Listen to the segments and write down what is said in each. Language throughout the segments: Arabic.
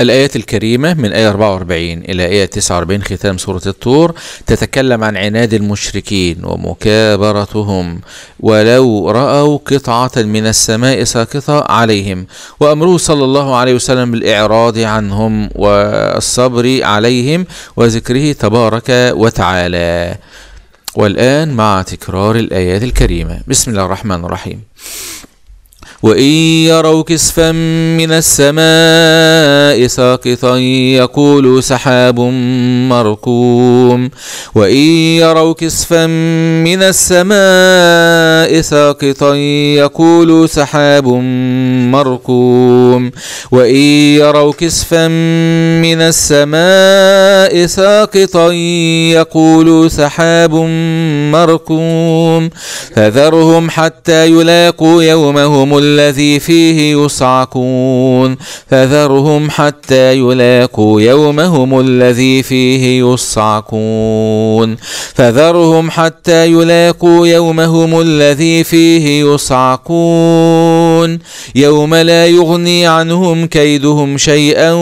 الآيات الكريمة من آية 44 إلى آية 49 ختام سورة الطور تتكلم عن عناد المشركين ومكابرتهم ولو رأوا قطعة من السماء ساقطة عليهم وأمره صلى الله عليه وسلم بالإعراض عنهم والصبر عليهم وذكره تبارك وتعالى والآن مع تكرار الآيات الكريمة بسم الله الرحمن الرحيم وإن يروا كسفا من السماء ساقطا يقولوا سحاب مركوم وإن يروا كسفا من السماء ساقطا يقولوا سحاب مركوم وإن يروا كسفا من السماء ساقطا يقولوا سحاب مركوم فذرهم حتى يلاقوا يومهم الذي فيه يصعقون فذرهم حتى يلاقوا يومهم الذي فيه يصعقون فذرهم حتى يلاقوا يومهم الذي فيه يصعقون يوم لا يغني عنهم كيدهم شيئا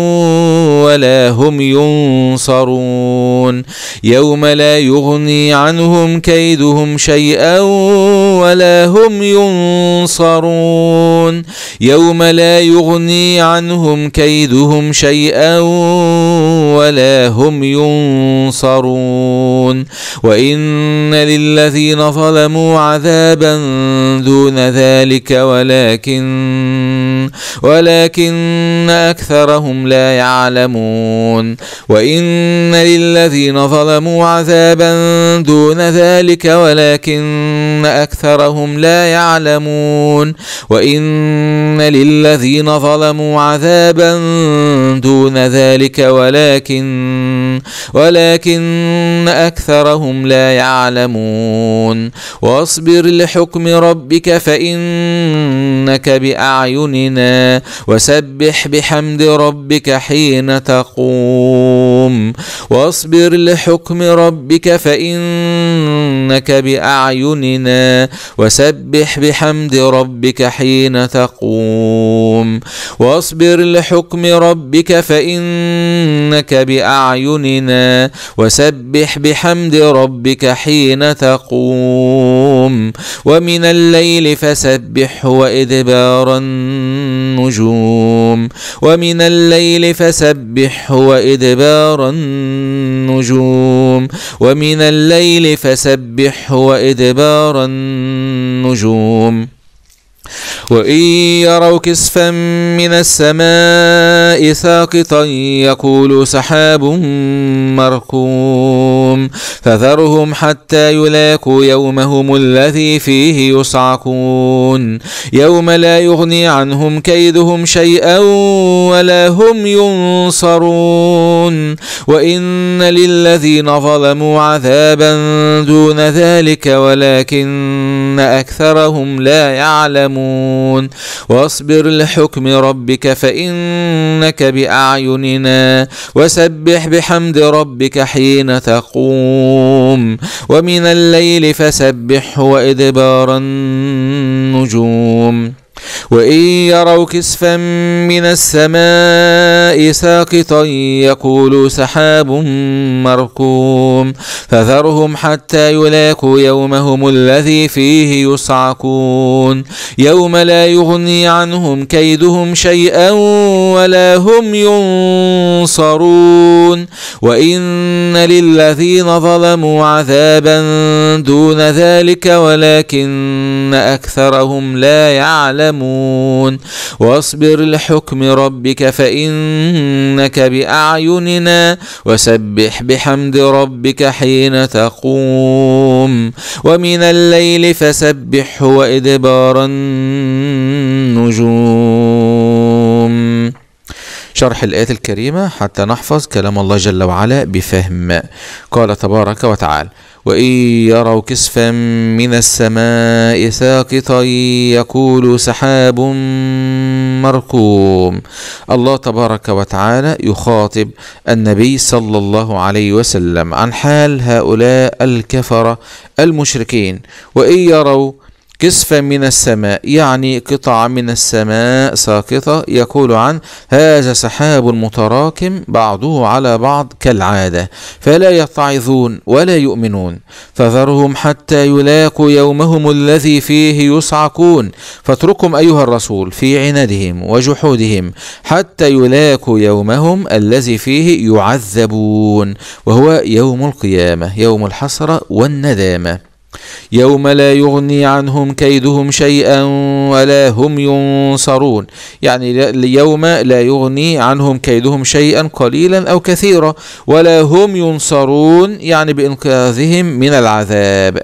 ولا هم ينصرون يوم لا يغني عنهم كيدهم شيئا ولا هم ينصرون يعلمون يوم لا يغني عنهم كيدهم شيئا ولا هم ينصرون وإن للذين ظلموا عذابا دون ذلك ولكن ولكن أكثرهم لا يعلمون وإن للذين ظلموا عذابا دون ذلك ولكن أكثرهم لا يعلمون وإن للذين ظلموا عذابا دون ذلك ولكن ولكن ولكن أكثرهم لا يعلمون واصبر لحكم ربك فإنك بأعيننا وسبح بحمد ربك حين تقوم واصبر لحكم ربك فإنك بأعيننا وسبح بحمد ربك حين تقوم واصبر لحكم ربك فإنك بأعيننا بأعيننا وسبح بحمد ربك حين تقوم ومن الليل فسبح وإدبار النجوم ومن الليل فسبح وإدبار النجوم ومن الليل فسبح وإدبار النجوم وإن يروا كسفا من السماء ساقطا يقول سحاب مركوم فذرهم حتى يلاقوا يومهم الذي فيه يصعقون يوم لا يغني عنهم كيدهم شيئا ولا هم ينصرون وإن للذين ظلموا عذابا دون ذلك ولكن أكثرهم لا يعلمون واصبر لحكم ربك فإنك بأعيننا وسبح بحمد ربك حين تقوم النجوم ومن الليل فسبحه وإدبار النجوم وإن يروا كسفا من السماء ساقطا يقولوا سحاب مركوم فذرهم حتى يلاقوا يومهم الذي فيه يصعقون يوم لا يغني عنهم كيدهم شيئا ولا هم ينصرون وإن للذين ظلموا عذابا دون ذلك ولكن أكثرهم لا يعلمون يعلمون واصبر لحكم ربك فإنك بأعيننا وسبح بحمد ربك حين تقوم ومن الليل فسبح وإدبار النجوم شرح الآية الكريمة حتى نحفظ كلام الله جل وعلا بفهم قال تبارك وتعالى وإن يروا كسفا من السماء ساقطا يقول سحاب مركوم الله تبارك وتعالى يخاطب النبي صلى الله عليه وسلم عن حال هؤلاء الكفرة المشركين وإن يروا كسفا من السماء يعني قطع من السماء ساقطة يقول عن هذا سحاب متراكم بعضه على بعض كالعادة فلا يتعظون ولا يؤمنون فذرهم حتى يلاقوا يومهم الذي فيه يصعقون فاتركهم أيها الرسول في عنادهم وجحودهم حتى يلاقوا يومهم الذي فيه يعذبون وهو يوم القيامة يوم الحسرة والندامة يوم لا يغني عنهم كيدهم شيئا ولا هم ينصرون يعني اليوم لا يغني عنهم كيدهم شيئا قليلا أو كثيرا ولا هم ينصرون يعني بإنقاذهم من العذاب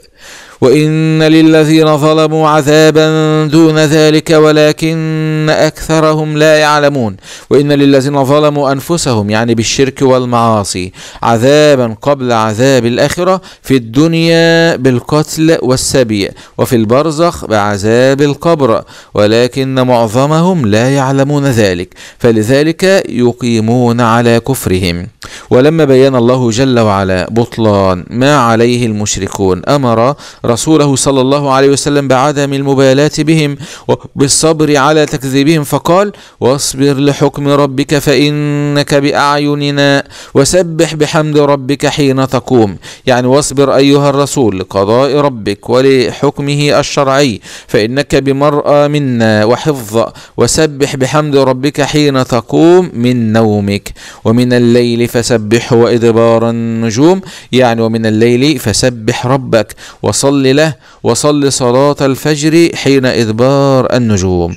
وإن للذين ظلموا عذابا دون ذلك ولكن أكثرهم لا يعلمون وإن للذين ظلموا أنفسهم يعني بالشرك والمعاصي عذابا قبل عذاب الآخرة في الدنيا بالقتل والسبي وفي البرزخ بعذاب القبر ولكن معظمهم لا يعلمون ذلك فلذلك يقيمون على كفرهم ولما بين الله جل وعلا بطلان ما عليه المشركون أمر رسوله صلى الله عليه وسلم بعدم المبالاة بهم وبالصبر على تكذيبهم فقال واصبر لحكم ربك فإنك بأعيننا وسبح بحمد ربك حين تقوم يعني واصبر أيها الرسول لقضاء ربك ولحكمه الشرعي فإنك بمرأى منا وحفظ وسبح بحمد ربك حين تقوم من نومك ومن الليل فسبح وإدبار النجوم يعني ومن الليل فسبح ربك وصل صل له وصل صلاة الفجر حين إدبار النجوم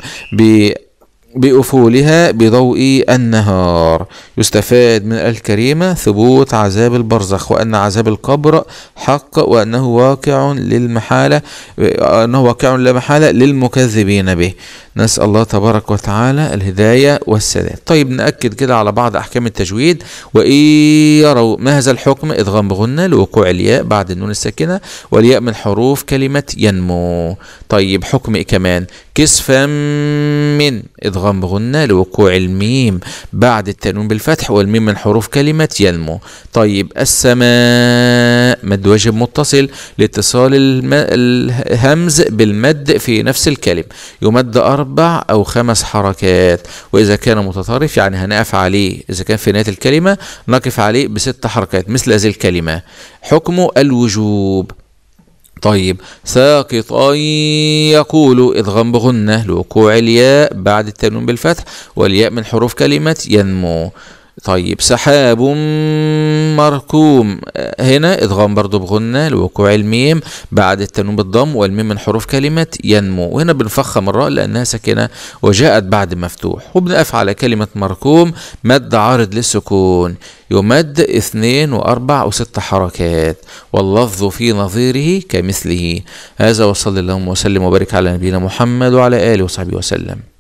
بأفولها بضوء النهار يستفاد من الكريمة ثبوت عذاب البرزخ وأن عذاب القبر حق وأنه واقع للمحالة أنه واقع لا محالة للمكذبين به نسأل الله تبارك وتعالى الهداية والسداد طيب نأكد كده على بعض أحكام التجويد وإن يروا ما هذا الحكم إدغام بغنة لوقوع الياء بعد النون الساكنة والياء من حروف كلمة ينمو طيب حكم إيه كمان كسفا من إدغام أدغام لوقوع الميم بعد التنوين بالفتح والميم من حروف كلمة ينمو طيب السماء مد واجب متصل لاتصال الهمز بالمد في نفس الكلم يمد أربع أو خمس حركات وإذا كان متطرف يعني هنقف عليه إذا كان في نهاية الكلمة نقف عليه بست حركات مثل هذه الكلمة حكمه الوجوب طيب ساقطا يقول ادغم بغنة لوقوع الياء بعد التنوين بالفتح والياء من حروف كلمة ينمو طيب سحاب مركوم هنا ادغام برضو بغنة لوقوع الميم بعد التنوم بالضم والميم من حروف كلمة ينمو وهنا بنفخم الراء لأنها ساكنة وجاءت بعد مفتوح وبنقف على كلمة مركوم مد عارض للسكون يمد اثنين وأربع وست حركات واللفظ في نظيره كمثله هذا وصلى اللهم وسلم وبارك على نبينا محمد وعلى آله وصحبه وسلم